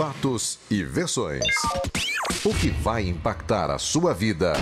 fatos e versões. O que vai impactar a sua vida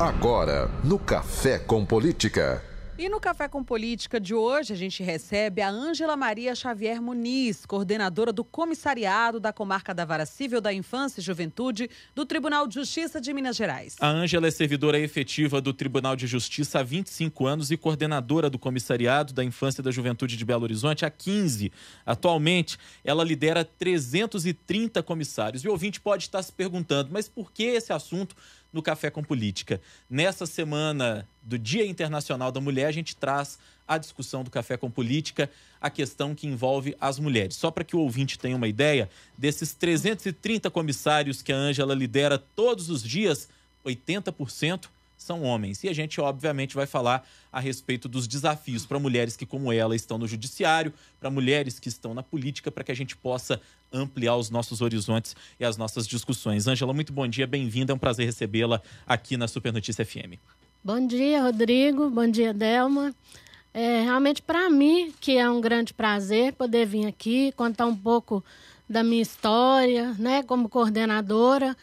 agora no Café com Política. E no Café com Política de hoje, a gente recebe a Ângela Maria Xavier Muniz, coordenadora do Comissariado da Comarca da Vara Civil da Infância e Juventude do Tribunal de Justiça de Minas Gerais. A Ângela é servidora efetiva do Tribunal de Justiça há 25 anos e coordenadora do Comissariado da Infância e da Juventude de Belo Horizonte há 15. Atualmente, ela lidera 330 comissários. E o ouvinte pode estar se perguntando, mas por que esse assunto no Café com Política. Nessa semana do Dia Internacional da Mulher, a gente traz a discussão do Café com Política, a questão que envolve as mulheres. Só para que o ouvinte tenha uma ideia, desses 330 comissários que a Ângela lidera todos os dias, 80% são homens. E a gente, obviamente, vai falar a respeito dos desafios para mulheres que, como ela, estão no judiciário, para mulheres que estão na política, para que a gente possa ampliar os nossos horizontes e as nossas discussões. Ângela, muito bom dia, bem-vinda, é um prazer recebê-la aqui na Super Notícia FM. Bom dia, Rodrigo, bom dia, Delma. É realmente para mim que é um grande prazer poder vir aqui contar um pouco da minha história, né, como coordenadora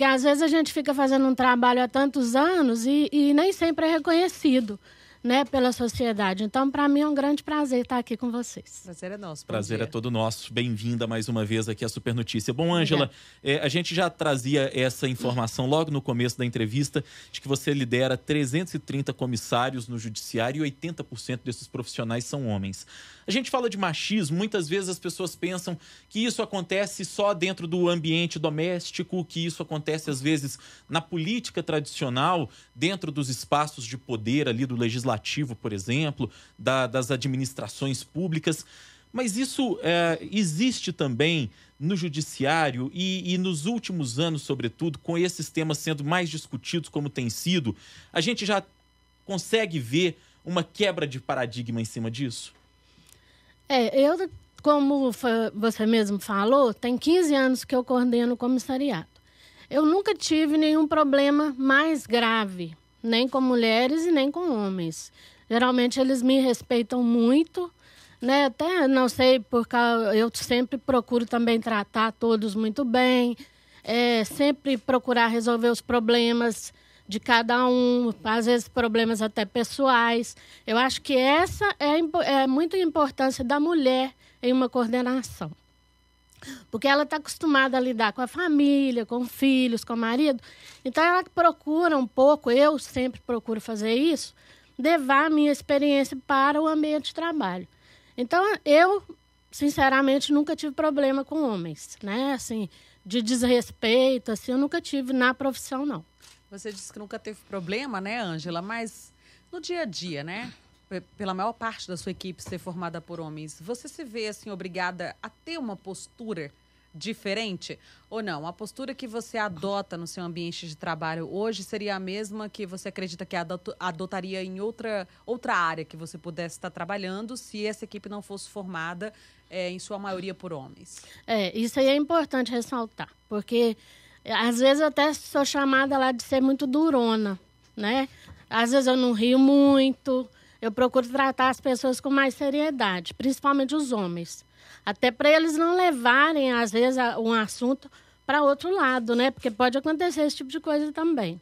porque às vezes a gente fica fazendo um trabalho há tantos anos e, e nem sempre é reconhecido né, pela sociedade. Então, para mim é um grande prazer estar aqui com vocês. Prazer é nosso. prazer é dia. é todo nosso. Bem-vinda mais uma vez aqui à Super Notícia. Bom, Ângela, é, a gente já trazia essa informação logo no começo da entrevista de que você lidera 330 comissários no judiciário e 80% desses profissionais são homens. A gente fala de machismo, muitas vezes as pessoas pensam que isso acontece só dentro do ambiente doméstico, que isso acontece às vezes na política tradicional, dentro dos espaços de poder ali do legislativo legislativo, por exemplo, da, das administrações públicas. Mas isso é, existe também no judiciário e, e, nos últimos anos, sobretudo, com esses temas sendo mais discutidos como tem sido, a gente já consegue ver uma quebra de paradigma em cima disso? É, eu, como você mesmo falou, tem 15 anos que eu coordeno o comissariado. Eu nunca tive nenhum problema mais grave nem com mulheres e nem com homens. Geralmente eles me respeitam muito, né? Até não sei por causa, eu sempre procuro também tratar todos muito bem, é, sempre procurar resolver os problemas de cada um, às vezes problemas até pessoais. Eu acho que essa é, é muito importância da mulher em uma coordenação. Porque ela está acostumada a lidar com a família, com filhos, com o marido. Então ela procura um pouco, eu sempre procuro fazer isso, levar a minha experiência para o ambiente de trabalho. Então eu, sinceramente, nunca tive problema com homens, né? Assim, de desrespeito, assim, eu nunca tive na profissão, não. Você disse que nunca teve problema, né, Ângela? Mas no dia a dia, né? pela maior parte da sua equipe ser formada por homens, você se vê assim obrigada a ter uma postura diferente ou não? A postura que você adota no seu ambiente de trabalho hoje seria a mesma que você acredita que adotaria em outra, outra área que você pudesse estar trabalhando se essa equipe não fosse formada, é, em sua maioria, por homens? É, isso aí é importante ressaltar, porque eh, às vezes eu até sou chamada lá de ser muito durona, né? Às vezes eu não rio muito, eu procuro tratar as pessoas com mais seriedade, principalmente os homens. Até para eles não levarem, às vezes, um assunto para outro lado, né? Porque pode acontecer esse tipo de coisa também.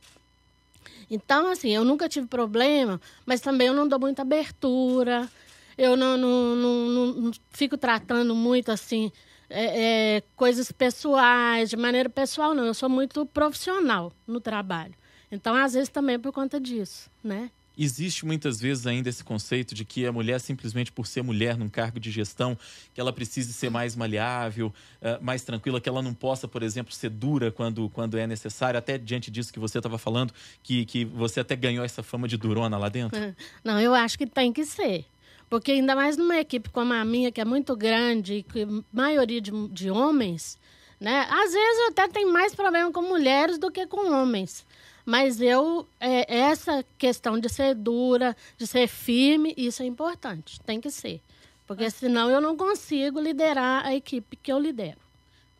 Então, assim, eu nunca tive problema, mas também eu não dou muita abertura, eu não, não, não, não fico tratando muito, assim, é, é, coisas pessoais, de maneira pessoal, não. Eu sou muito profissional no trabalho. Então, às vezes, também por conta disso, né? Existe muitas vezes ainda esse conceito de que a mulher, simplesmente por ser mulher num cargo de gestão, que ela precise ser mais maleável, eh, mais tranquila, que ela não possa, por exemplo, ser dura quando, quando é necessário, até diante disso que você estava falando, que, que você até ganhou essa fama de durona lá dentro? Não, eu acho que tem que ser. Porque ainda mais numa equipe como a minha, que é muito grande, que maioria de, de homens, né? Às vezes até tem mais problema com mulheres do que com homens. Mas eu, é, essa questão de ser dura, de ser firme, isso é importante, tem que ser. Porque senão eu não consigo liderar a equipe que eu lidero.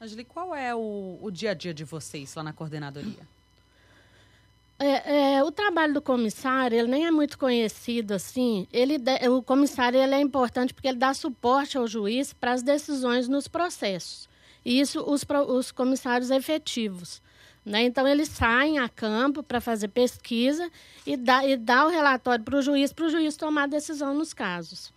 Angeli, qual é o, o dia a dia de vocês lá na coordenadoria? É, é, o trabalho do comissário, ele nem é muito conhecido assim. Ele de, o comissário ele é importante porque ele dá suporte ao juiz para as decisões nos processos. E isso os, os comissários efetivos. Né? Então, eles saem a campo para fazer pesquisa e dar e dá o relatório para o juiz, para o juiz tomar decisão nos casos.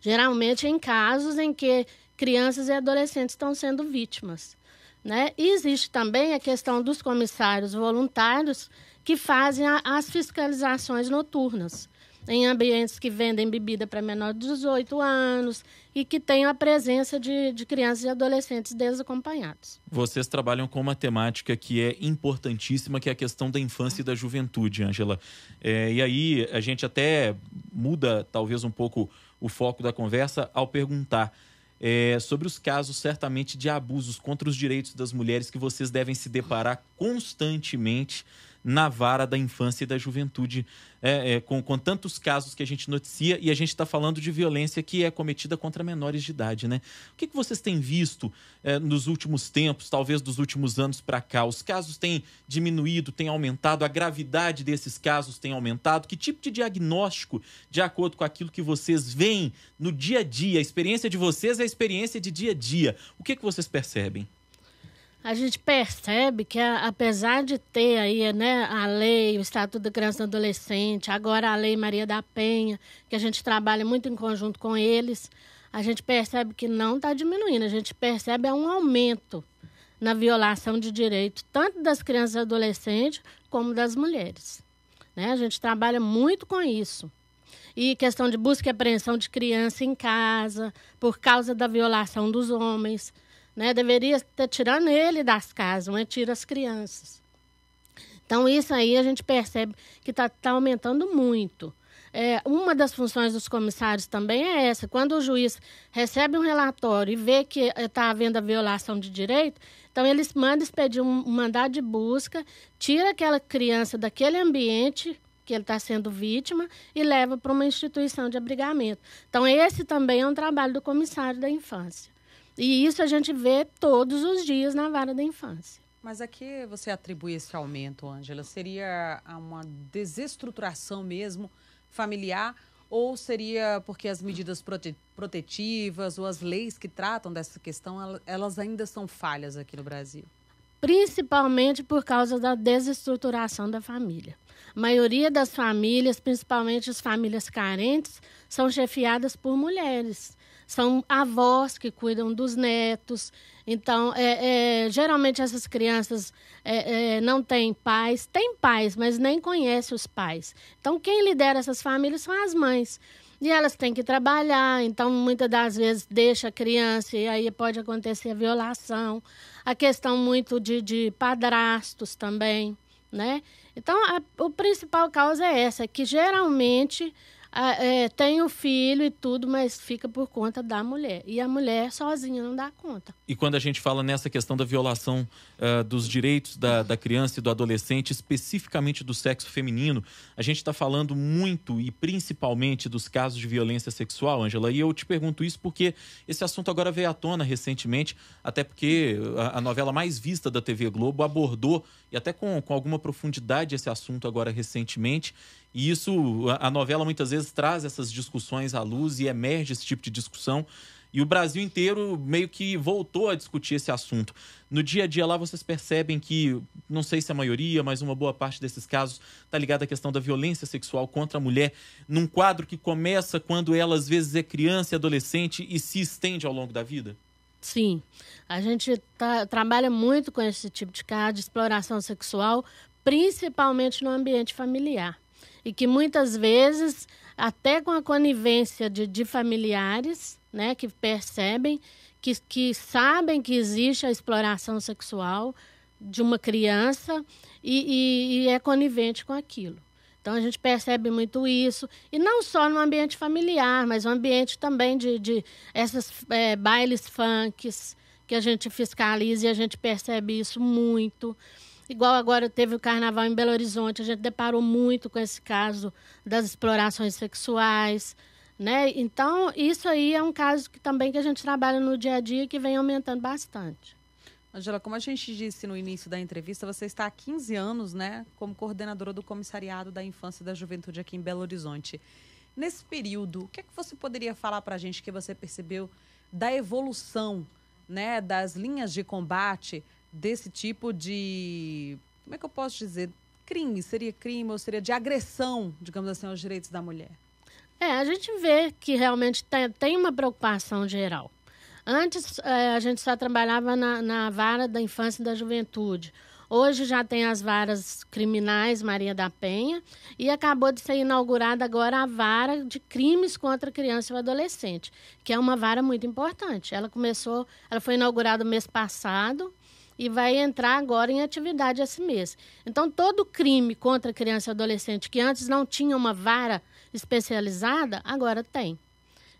Geralmente em casos em que crianças e adolescentes estão sendo vítimas. Né? E existe também a questão dos comissários voluntários, que fazem a, as fiscalizações noturnas em ambientes que vendem bebida para menor de 18 anos e que tem a presença de, de crianças e adolescentes desacompanhados. Vocês trabalham com uma temática que é importantíssima, que é a questão da infância e da juventude, Angela. É, e aí a gente até muda talvez um pouco o foco da conversa ao perguntar. É, sobre os casos certamente de abusos contra os direitos das mulheres que vocês devem se deparar constantemente na vara da infância e da juventude, é, é, com, com tantos casos que a gente noticia e a gente está falando de violência que é cometida contra menores de idade, né? O que, que vocês têm visto é, nos últimos tempos, talvez dos últimos anos para cá? Os casos têm diminuído, têm aumentado, a gravidade desses casos tem aumentado? Que tipo de diagnóstico, de acordo com aquilo que vocês veem no dia a dia? A experiência de vocês é a experiência de dia a dia. O que, que vocês percebem? a gente percebe que, apesar de ter aí, né, a lei, o Estatuto da Criança e do Adolescente, agora a Lei Maria da Penha, que a gente trabalha muito em conjunto com eles, a gente percebe que não está diminuindo, a gente percebe é um aumento na violação de direitos, tanto das crianças e adolescentes como das mulheres. Né? A gente trabalha muito com isso. E questão de busca e apreensão de criança em casa, por causa da violação dos homens. Né? Deveria estar tirando ele das casas, mas tira as crianças. Então, isso aí a gente percebe que está tá aumentando muito. É, uma das funções dos comissários também é essa. Quando o juiz recebe um relatório e vê que está eh, havendo a violação de direito, então eles mandam expedir um mandado de busca, tira aquela criança daquele ambiente que ele está sendo vítima e leva para uma instituição de abrigamento. Então, esse também é um trabalho do comissário da infância. E isso a gente vê todos os dias na vara da infância. Mas a que você atribui esse aumento, Ângela? Seria uma desestruturação mesmo familiar? Ou seria porque as medidas prote protetivas ou as leis que tratam dessa questão, elas ainda são falhas aqui no Brasil? Principalmente por causa da desestruturação da família. A maioria das famílias, principalmente as famílias carentes, são chefiadas por mulheres são avós que cuidam dos netos. Então, é, é, geralmente essas crianças é, é não têm pais, têm pais, mas nem conhecem os pais. Então, quem lidera essas famílias são as mães. E elas têm que trabalhar, então muitas das vezes deixa a criança e aí pode acontecer a violação. A questão muito de, de padrastos também, né? Então, a, a principal causa é essa, que geralmente ah, é, tem o filho e tudo, mas fica por conta da mulher. E a mulher sozinha não dá conta. E quando a gente fala nessa questão da violação uh, dos direitos da, da criança e do adolescente, especificamente do sexo feminino, a gente está falando muito e principalmente dos casos de violência sexual, Angela. E eu te pergunto isso porque esse assunto agora veio à tona recentemente, até porque a, a novela mais vista da TV Globo abordou, e até com, com alguma profundidade, esse assunto agora recentemente. E isso, a, novela muitas vezes traz essas discussões à luz e emerge esse tipo de discussão. E o Brasil inteiro meio que voltou a discutir esse assunto. No dia a dia lá, vocês percebem que, não sei se é a maioria, mas uma boa parte desses casos está ligada à questão da violência sexual contra a mulher, num quadro que começa quando ela às vezes é criança e adolescente e se estende ao longo da vida? Sim, a gente tá, trabalha muito com esse tipo de caso de exploração sexual, principalmente no ambiente familiar e que muitas vezes, até com a conivência de, de familiares, né, que percebem, que, que sabem que existe a exploração sexual de uma criança e, e, e é conivente com aquilo. Então a gente percebe muito isso, e não só no ambiente familiar, mas no ambiente também de, de essas é, bailes funks que a gente fiscaliza e a gente percebe isso muito. Igual agora teve o carnaval em Belo Horizonte, a gente deparou muito com esse caso das explorações sexuais, né? Então, isso aí é um caso que também que a gente trabalha no dia a dia que vem aumentando bastante. Angela, como a gente disse no início da entrevista, você está há 15 anos, né, como coordenadora do Comissariado da Infância e da Juventude aqui em Belo Horizonte. Nesse período, o que é que você poderia falar para a gente que você percebeu da evolução, né, das linhas de combate desse tipo de. Como é que eu posso dizer? Crime, seria crime ou seria de agressão, digamos assim, aos direitos da mulher? É, a gente vê que realmente tem, tem uma preocupação geral. Antes é, a gente só trabalhava na, na vara da infância e da juventude. Hoje já tem as varas criminais Maria da Penha e acabou de ser inaugurada agora a vara de crimes contra criança e adolescente, que é uma vara muito importante. Ela começou, ela foi inaugurada mês passado e vai entrar agora em atividade esse mês. Então, todo crime contra criança e adolescente que antes não tinha uma vara especializada, agora tem.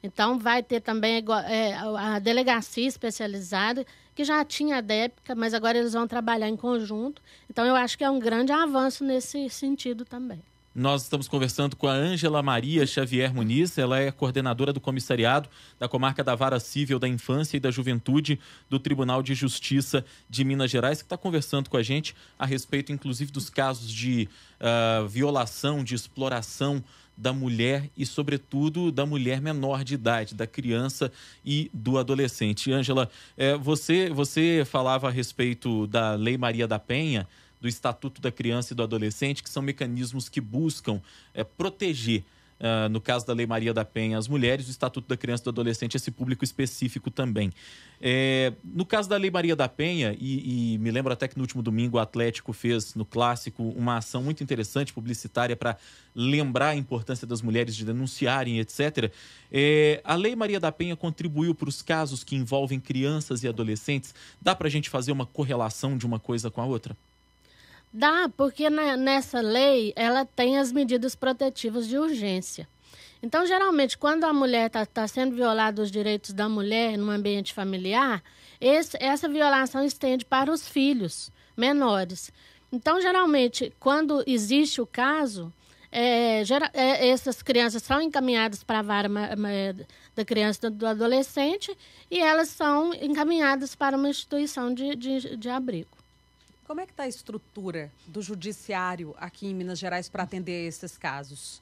Então, vai ter também é, a delegacia especializada, que já tinha a DEPCA, mas agora eles vão trabalhar em conjunto. Então, eu acho que é um grande avanço nesse sentido também. Nós estamos conversando com a Ângela Maria Xavier Muniz, ela é coordenadora do comissariado da comarca da Vara Civil da Infância e da Juventude do Tribunal de Justiça de Minas Gerais, que está conversando com a gente a respeito, inclusive, dos casos de uh, violação, de exploração da mulher e, sobretudo, da mulher menor de idade, da criança e do adolescente. Ângela, eh, você, você falava a respeito da Lei Maria da Penha, do Estatuto da Criança e do Adolescente, que são mecanismos que buscam é, proteger. Uh, no caso da Lei Maria da Penha, as mulheres, o Estatuto da Criança e do Adolescente, esse público específico também. É, no caso da Lei Maria da Penha, e, e, me lembro até que no último domingo o Atlético fez no Clássico uma ação muito interessante, publicitária, para lembrar a importância das mulheres de denunciarem, etc. É, eh, a Lei Maria da Penha contribuiu para os casos que envolvem crianças e adolescentes. Dá para a gente fazer uma correlação de uma coisa com a outra? Dá, porque nessa lei ela tem as medidas protetivas de urgência. Então, geralmente, quando a mulher está tá sendo violada os direitos da mulher no ambiente familiar, esse, essa violação estende para os filhos menores. Então, geralmente, quando existe o caso, é, gera, é, essas crianças são encaminhadas para a vara ma, ma, da criança do adolescente e elas são encaminhadas para uma instituição de, de, de abrigo. Como é que está a estrutura do judiciário aqui em Minas Gerais para atender esses casos?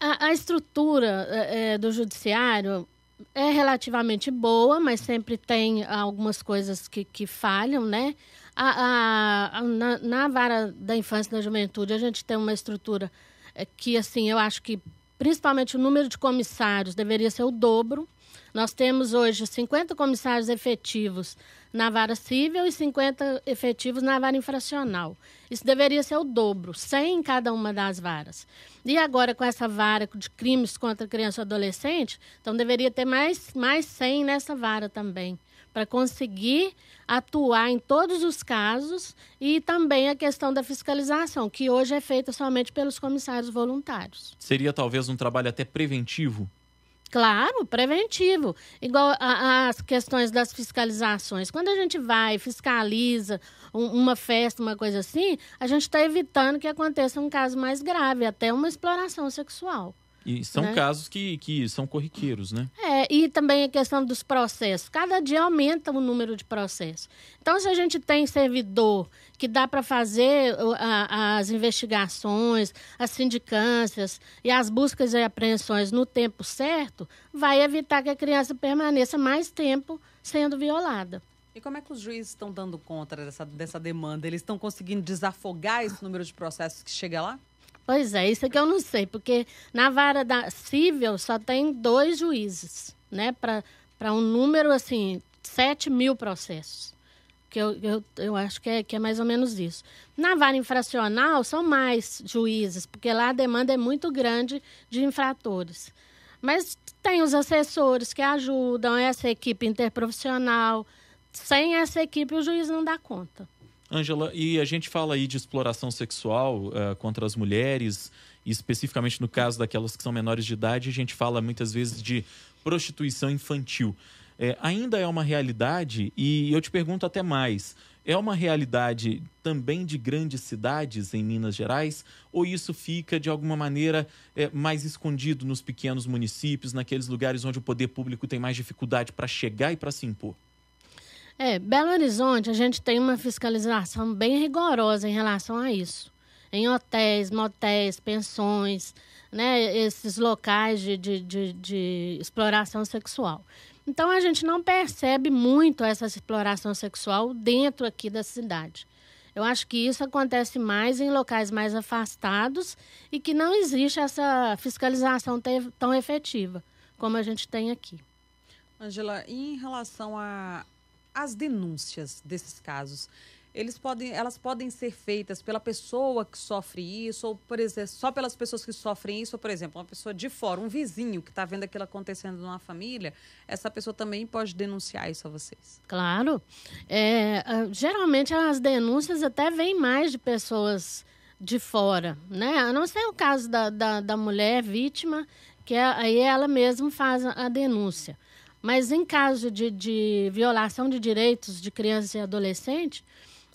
A, a estrutura é, é, do judiciário é relativamente boa, mas sempre tem algumas coisas que, que falham, né? A, a, na, na, vara da infância e da juventude, a gente tem uma estrutura é, que, assim, eu acho que principalmente o número de comissários deveria ser o dobro. Nós temos hoje 50 comissários efetivos na vara civil e 50 efetivos na vara infracional. Isso deveria ser o dobro, 100 em cada uma das varas. E agora, com essa vara de crimes contra criança e adolescente, então deveria ter mais, mais 100 nessa vara também, para conseguir atuar em todos os casos e também a questão da fiscalização, que hoje é feita somente pelos comissários voluntários. Seria talvez um trabalho até preventivo Claro, preventivo. Igual a, as questões das fiscalizações. Quando a gente vai, fiscaliza um, uma festa, uma coisa assim, a gente está evitando que aconteça um caso mais grave, até uma exploração sexual. E são né? casos que, que são corriqueiros, né? É, e também a questão dos processos. Cada dia aumenta o número de processos. Então, se a gente tem servidor que dá para fazer as investigações, as sindicâncias e as buscas e apreensões no tempo certo, vai evitar que a criança permaneça mais tempo sendo violada. E como é que os juízes estão dando conta dessa, dessa demanda? Eles estão conseguindo desafogar esse número de processos que chega lá? Pois é, isso é que eu não sei, porque na vara da civil só tem dois juízes, né? Para um número assim, 7 mil processos. Que eu, eu, eu acho que é, que é mais ou menos isso. Na vara infracional são mais juízes, porque lá a demanda é muito grande de infratores. Mas tem os assessores que ajudam, essa equipe interprofissional. Sem essa equipe, o juiz não dá conta. Ângela, e a gente fala aí de exploração sexual uh, contra as mulheres, especificamente no caso daquelas que são menores de idade, a gente fala muitas vezes de prostituição infantil. É, ainda é uma realidade, e eu te pergunto até mais: é uma realidade também de grandes cidades em Minas Gerais, ou isso fica de alguma maneira é, mais escondido nos pequenos municípios, naqueles lugares onde o poder público tem mais dificuldade para chegar e para se impor? É, Belo Horizonte, a gente tem uma fiscalização bem rigorosa em relação a isso. Em hotéis, motéis, pensões, né, esses locais de, de, de, de exploração sexual. Então, a gente não percebe muito essa exploração sexual dentro aqui da cidade. Eu acho que isso acontece mais em locais mais afastados e que não existe essa fiscalização tão efetiva como a gente tem aqui. Angela, em relação a, as denúncias desses casos? Eles podem, elas podem ser feitas pela pessoa que sofre isso, ou por exemplo, só pelas pessoas que sofrem isso, ou, por exemplo, uma pessoa de fora, um vizinho que está vendo aquilo acontecendo numa família, essa pessoa também pode denunciar isso a vocês. Claro. É, ah, geralmente as denúncias até vêm mais de pessoas de fora, né? A não ser o caso da, da, da mulher vítima, que é, aí ela mesma faz a denúncia. Mas em caso de, de violação de direitos de criança e adolescente,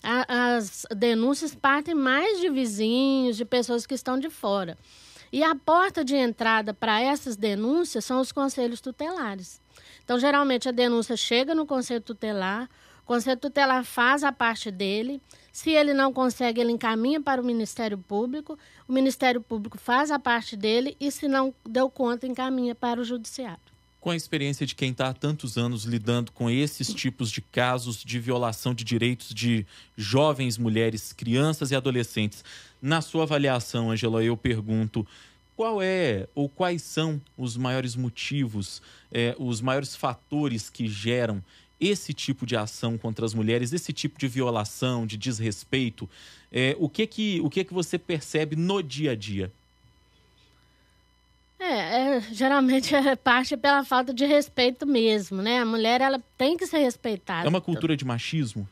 as denúncias partem mais de vizinhos, de pessoas que estão de fora. E a porta de entrada para essas denúncias são os conselhos tutelares. Então, geralmente, a denúncia chega no conselho tutelar, o conselho tutelar faz a parte dele. Se ele não consegue, ele encaminha para o Ministério Público, o Ministério Público faz a parte dele e, se não deu conta, encaminha para o Judiciário com a experiência de quem está há tantos anos lidando com esses tipos de casos de violação de direitos de jovens mulheres, crianças e adolescentes. Na sua avaliação, Angela, eu pergunto qual é ou quais são os maiores motivos, é, os maiores fatores que geram esse tipo de ação contra as mulheres, esse tipo de violação, de desrespeito? É, o que que o que que você percebe no dia a dia? é, geralmente é parte pela falta de respeito mesmo, né? A mulher ela tem que ser respeitada. É uma cultura de machismo?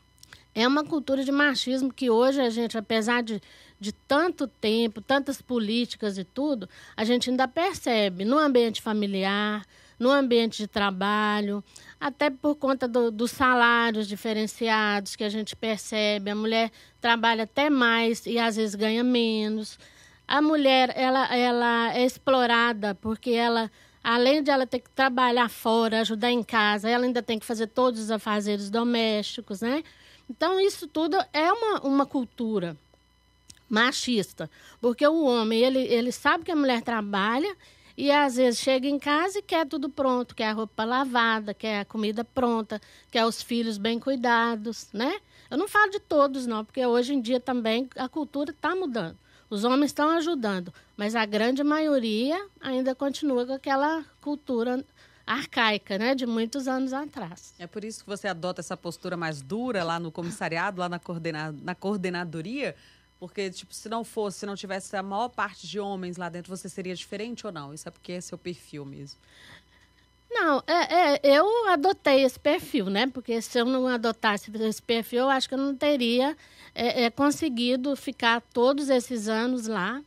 É uma cultura de machismo que hoje a gente, apesar de, de tanto tempo, tantas políticas e tudo, a gente ainda percebe no ambiente familiar, no ambiente de trabalho, até por conta do, dos salários diferenciados que a gente percebe. A mulher trabalha até mais e às vezes ganha menos a mulher ela, ela é explorada porque ela além de ela ter que trabalhar fora, ajudar em casa, ela ainda tem que fazer todos os afazeres domésticos, né? Então isso tudo é uma, uma cultura machista, porque o homem ele, ele sabe que a mulher trabalha e às vezes chega em casa e quer tudo pronto, quer a roupa lavada, quer a comida pronta, quer os filhos bem cuidados, né? Eu não falo de todos não, porque hoje em dia também a cultura está mudando. Os homens estão ajudando, mas a grande maioria ainda continua com aquela cultura arcaica, né, de muitos anos atrás. É por isso que você adota essa postura mais dura lá no comissariado, lá na, coordena na coordenadoria? Porque, tipo, se não fosse, se não tivesse a maior parte de homens lá dentro, você seria diferente ou não? Isso é porque é seu perfil mesmo. Não, é, eu adotei esse perfil, né? Porque se eu não adotasse esse perfil, eu acho que eu não teria é, é, conseguido ficar todos esses anos lá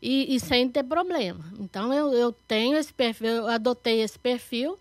e, e sem ter problema. Então, eu, eu, tenho esse perfil, eu adotei esse perfil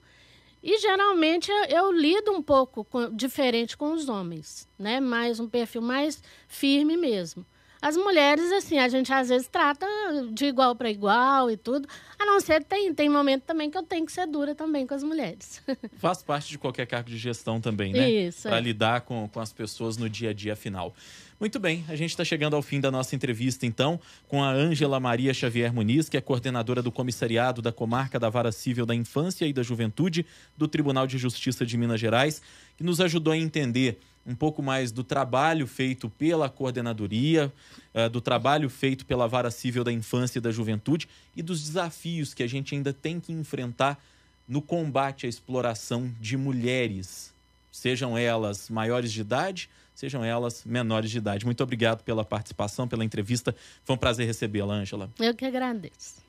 e geralmente eu, eu lido um pouco com, diferente com os homens, né? Mais um perfil mais firme mesmo. As mulheres, assim, a gente às vezes trata de igual para igual e tudo. A não ser tem, tem momento também que eu tenho que ser dura também com as mulheres. Faz parte de qualquer cargo de gestão também, né? Isso. Para é. lidar com, com as pessoas no dia a dia final. Muito bem, a gente está chegando ao fim da nossa entrevista, então, com a Ângela Maria Xavier Muniz, que é coordenadora do comissariado da comarca da Vara Civil da Infância e da Juventude do Tribunal de Justiça de Minas Gerais, que nos ajudou a entender um pouco mais do trabalho feito pela coordenadoria, eh, do trabalho feito pela Vara Civil da Infância e da Juventude e dos desafios que a gente ainda tem que enfrentar no combate à exploração de mulheres, sejam elas maiores de idade, sejam elas menores de idade. Muito obrigado pela participação, pela entrevista. Foi um prazer recebê-la, Ângela. Eu que agradeço.